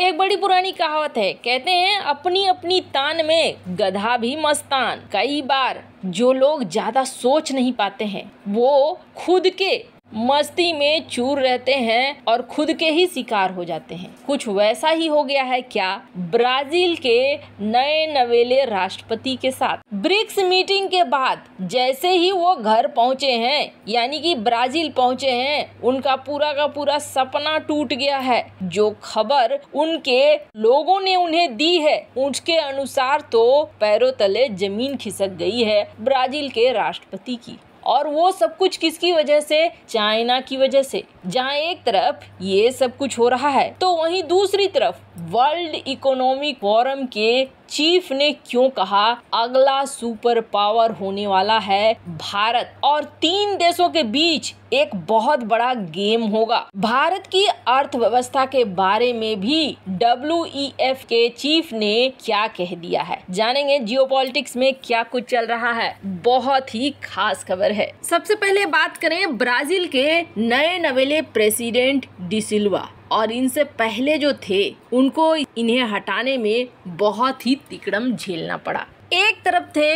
एक बड़ी पुरानी कहावत है कहते हैं अपनी अपनी तान में गधा भी मस्तान कई बार जो लोग ज़्यादा सोच नहीं पाते हैं वो खुद के मस्ती में चूर रहते हैं और खुद के ही शिकार हो जाते हैं कुछ वैसा ही हो गया है क्या ब्राजील के नए नवेले राष्ट्रपति के साथ ब्रिक्स मीटिंग के बाद जैसे ही वो घर पहुंचे हैं यानी कि ब्राजील पहुंचे हैं उनका पूरा का पूरा सपना टूट गया है जो खबर उनके लोगों ने उन्हें दी है उसके अनुसार तो पैरों तले जमीन खिसक गई है ब्राजील के राष्ट्रपति की और वो सब कुछ किसकी वजह से चाइना की वजह से जहाँ एक तरफ ये सब कुछ हो रहा है तो वहीं दूसरी तरफ वर्ल्ड इकोनॉमिक फोरम के चीफ ने क्यों कहा अगला सुपर पावर होने वाला है भारत और तीन देशों के बीच एक बहुत बड़ा गेम होगा भारत की अर्थव्यवस्था के बारे में भी डब्ल्यू e के चीफ ने क्या कह दिया है जानेंगे जियो में क्या कुछ चल रहा है बहुत ही खास खबर है सबसे पहले बात करें ब्राजील के नए नवेले प्रेसिडेंट डिसिल्वा और इनसे पहले जो थे उनको इन्हें हटाने में बहुत ही तिकड़म झेलना पड़ा एक तरफ थे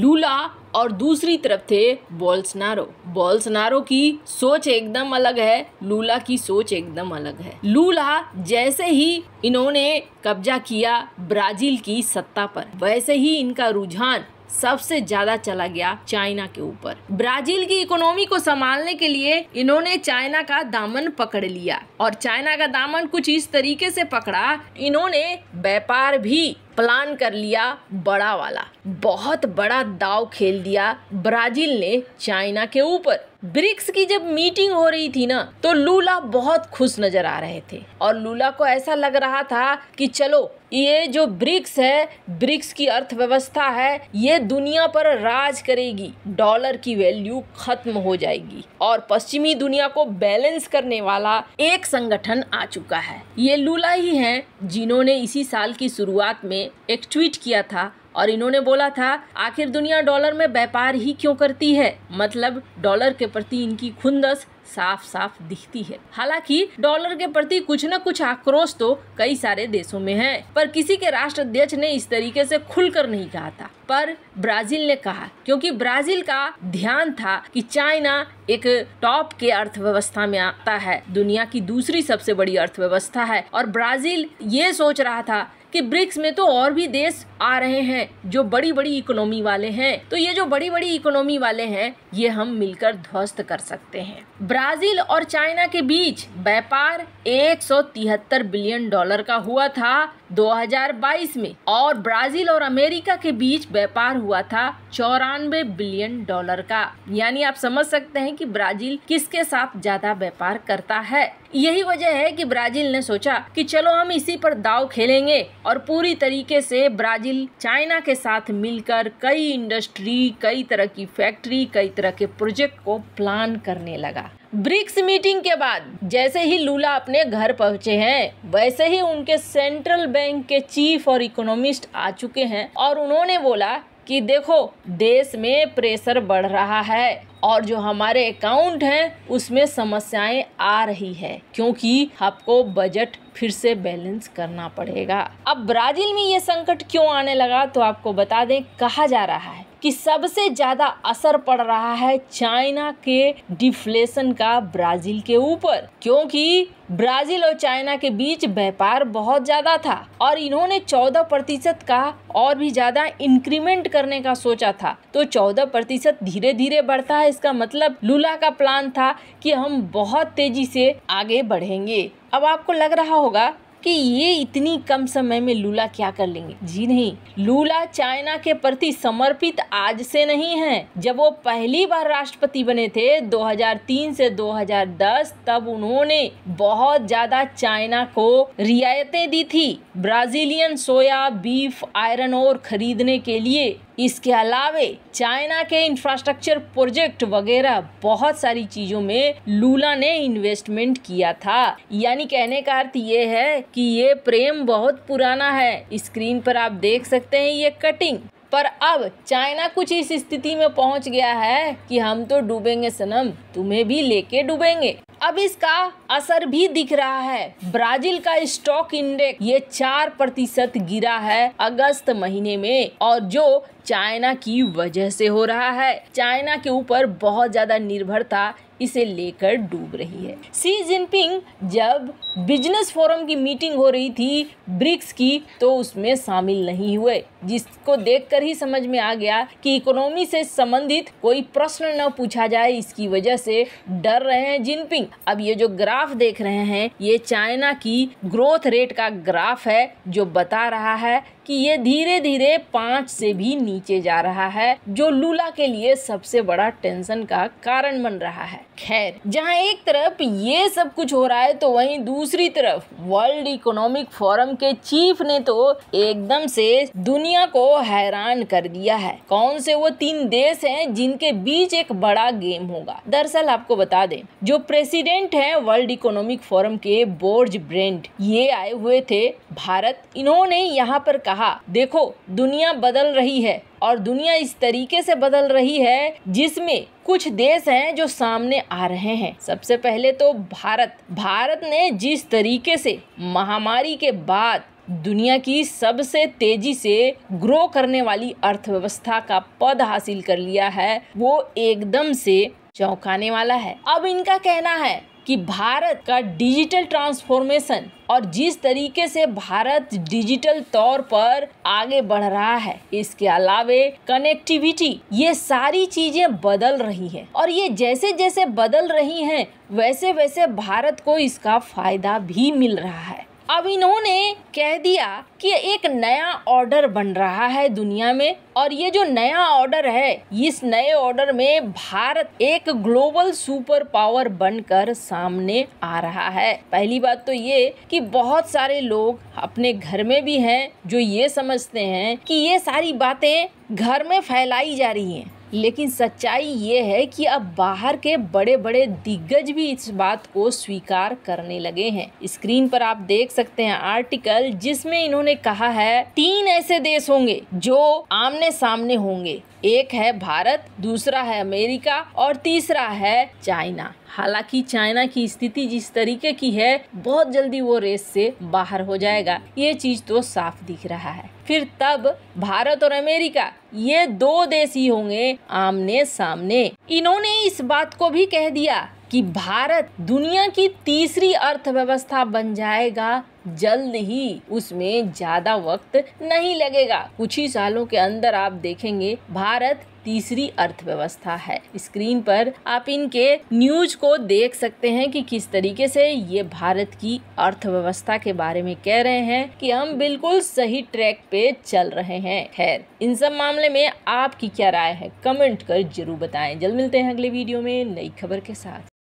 लूला और दूसरी तरफ थे बोल्सनारो बोल्सनारो की सोच एकदम अलग है लूला की सोच एकदम अलग है लूला जैसे ही इन्होंने कब्जा किया ब्राजील की सत्ता पर वैसे ही इनका रुझान सबसे ज्यादा चला गया चाइना के ऊपर ब्राजील की इकोनॉमी को संभालने के लिए इन्होंने चाइना का दामन पकड़ लिया और चाइना का दामन कुछ इस तरीके से पकड़ा इन्होंने व्यापार भी प्लान कर लिया बड़ा वाला बहुत बड़ा दाव खेल दिया ब्राजील ने चाइना के ऊपर ब्रिक्स की जब मीटिंग हो रही थी ना तो लूला बहुत खुश नजर आ रहे थे और लूला को ऐसा लग रहा था कि चलो ये जो ब्रिक्स है ब्रिक्स की अर्थव्यवस्था है ये दुनिया पर राज करेगी डॉलर की वैल्यू खत्म हो जाएगी और पश्चिमी दुनिया को बैलेंस करने वाला एक संगठन आ चुका है ये लूला ही है जिन्होंने इसी साल की शुरुआत में एक ट्वीट किया था और इन्होंने बोला था आखिर दुनिया डॉलर में व्यापार ही क्यों करती है मतलब डॉलर के प्रति इनकी खुंदस साफ साफ दिखती है हालांकि डॉलर के प्रति कुछ न कुछ आक्रोश तो कई सारे देशों में है पर किसी के राष्ट्र अध्यक्ष ने इस तरीके से खुलकर नहीं कहा था पर ब्राजील ने कहा क्योंकि ब्राजील का ध्यान था कि चाइना एक टॉप के अर्थव्यवस्था में आता है दुनिया की दूसरी सबसे बड़ी अर्थव्यवस्था है और ब्राजील ये सोच रहा था कि ब्रिक्स में तो और भी देश आ रहे हैं जो बड़ी बड़ी इकोनॉमी वाले हैं तो ये जो बड़ी बड़ी इकोनॉमी वाले हैं ये हम मिलकर ध्वस्त कर सकते हैं ब्राजील और चाइना के बीच व्यापार 173 बिलियन डॉलर का हुआ था 2022 में और ब्राजील और अमेरिका के बीच व्यापार हुआ था चौरानवे बिलियन डॉलर का यानी आप समझ सकते हैं कि ब्राजील किसके साथ ज्यादा व्यापार करता है यही वजह है कि ब्राजील ने सोचा कि चलो हम इसी पर दाव खेलेंगे और पूरी तरीके से ब्राजील ब्राज़ील चाइना के साथ मिलकर कई इंडस्ट्री कई तरह की फैक्ट्री कई तरह के प्रोजेक्ट को प्लान करने लगा ब्रिक्स मीटिंग के बाद जैसे ही लूला अपने घर पहुंचे हैं वैसे ही उनके सेंट्रल बैंक के चीफ और इकोनॉमिस्ट आ चुके हैं और उन्होंने बोला कि देखो देश में प्रेशर बढ़ रहा है और जो हमारे अकाउंट हैं उसमें समस्याएं आ रही है क्योंकि आपको बजट फिर से बैलेंस करना पड़ेगा अब ब्राज़ील में ये संकट क्यों आने लगा तो आपको बता दें कहा जा रहा है कि सबसे ज़्यादा असर पड़ रहा है चाइना के डिफ्लेशन का ब्राज़ील के ऊपर क्योंकि ब्राज़ील और चाइना के बीच व्यापार बहुत ज़्यादा था और इन्होंने 14 प्रतिशत का और भी ज़्यादा इंक्रीमेंट करने का सोचा था तो 14 प्रतिशत धीरे धीरे बढ़ता है इसका मतलब लूला का प्लान था कि हम बहुत तेज़ी से आगे बढ़ेंगे अब आपको लग रहा होगा कि ये इतनी कम समय में लूला क्या कर लेंगे जी नहीं लूला चाइना के प्रति समर्पित आज से नहीं है जब वो पहली बार राष्ट्रपति बने थे 2003 से 2010 तब उन्होंने बहुत ज्यादा चाइना को रियायतें दी थी ब्राजीलियन सोया बीफ आयरन और खरीदने के लिए इसके अलावे चाइना के इंफ्रास्ट्रक्चर प्रोजेक्ट वगैरह बहुत सारी चीज़ों में लूला ने इन्वेस्टमेंट किया था यानी कहने का अर्थ ये है कि ये प्रेम बहुत पुराना है स्क्रीन पर आप देख सकते हैं ये कटिंग पर अब चाइना कुछ इस स्थिति में पहुंच गया है कि हम तो डूबेंगे सनम तुम्हें भी लेके डूबेंगे अब इसका असर भी दिख रहा है ब्राजील का स्टॉक इंडेक्स ये चार प्रतिशत गिरा है अगस्त महीने में और जो चाइना की वजह से हो रहा है चाइना के ऊपर बहुत ज़्यादा निर्भरता इसे लेकर डूब रही है सी जिनपिंग जब बिजनेस फोरम की मीटिंग हो रही थी ब्रिक्स की तो उसमें शामिल नहीं हुए जिसको देखकर ही समझ में आ गया कि इकोनॉमी से संबंधित कोई प्रश्न न पूछा जाए इसकी वजह से डर रहे हैं जिनपिंग लेकिन अब ये जो ग्राफ देख रहे हैं ये चाइना की ग्रोथ रेट का ग्राफ है जो बता रहा है कि ये धीरे धीरे पांच से भी नीचे जा रहा है जो लूला के लिए सबसे बड़ा टेंशन का कारण बन रहा है खैर जहाँ एक तरफ ये सब कुछ हो रहा है तो वहीं दूसरी तरफ वर्ल्ड इकोनॉमिक फोरम के चीफ ने तो एकदम से दुनिया को हैरान कर दिया है कौन से वो तीन देश हैं जिनके बीच एक बड़ा गेम होगा दरअसल आपको बता दें जो प्रेसिडेंट हैं वर्ल्ड इकोनॉमिक फोरम के बोर्ज ब्रेंड ये आए हुए थे भारत इन्होंने यहाँ पर कहा कहा देखो दुनिया बदल रही है और दुनिया इस तरीके से बदल रही है जिसमें कुछ देश हैं जो सामने आ रहे हैं सबसे पहले तो भारत भारत ने जिस तरीके से महामारी के बाद दुनिया की सबसे तेजी से ग्रो करने वाली अर्थव्यवस्था का पद हासिल कर लिया है वो एकदम से चौंकाने वाला है अब इनका कहना है कि भारत का डिजिटल ट्रांसफॉर्मेशन और जिस तरीके से भारत डिजिटल तौर पर आगे बढ़ रहा है इसके अलावे कनेक्टिविटी ये सारी चीजें बदल रही है और ये जैसे जैसे बदल रही हैं वैसे वैसे भारत को इसका फायदा भी मिल रहा है अब इन्होंने कह दिया कि एक नया ऑर्डर बन रहा है दुनिया में और ये जो नया ऑर्डर है इस नए ऑर्डर में भारत एक ग्लोबल सुपर पावर बनकर सामने आ रहा है पहली बात तो ये कि बहुत सारे लोग अपने घर में भी हैं जो ये समझते हैं कि ये सारी बातें घर में फैलाई जा रही हैं लेकिन सच्चाई ये है कि अब बाहर के बड़े बड़े दिग्गज भी इस बात को स्वीकार करने लगे हैं स्क्रीन पर आप देख सकते हैं आर्टिकल जिसमें इन्होंने कहा है तीन ऐसे देश होंगे जो आमने सामने होंगे एक है भारत दूसरा है अमेरिका और तीसरा है चाइना हालांकि चाइना की स्थिति जिस तरीके की है बहुत जल्दी वो रेस से बाहर हो जाएगा ये चीज तो साफ दिख रहा है फिर तब भारत और अमेरिका ये दो देश ही होंगे आमने सामने इन्होंने इस बात को भी कह दिया कि भारत दुनिया की तीसरी अर्थव्यवस्था बन जाएगा जल्द ही उसमें ज्यादा वक्त नहीं लगेगा कुछ ही सालों के अंदर आप देखेंगे भारत तीसरी अर्थव्यवस्था है स्क्रीन पर आप इनके न्यूज को देख सकते हैं कि किस तरीके से ये भारत की अर्थव्यवस्था के बारे में कह रहे हैं कि हम बिल्कुल सही ट्रैक पे चल रहे हैं खैर इन सब मामले में आपकी क्या राय है कमेंट कर जरूर बताएं जल्द मिलते हैं अगले वीडियो में नई खबर के साथ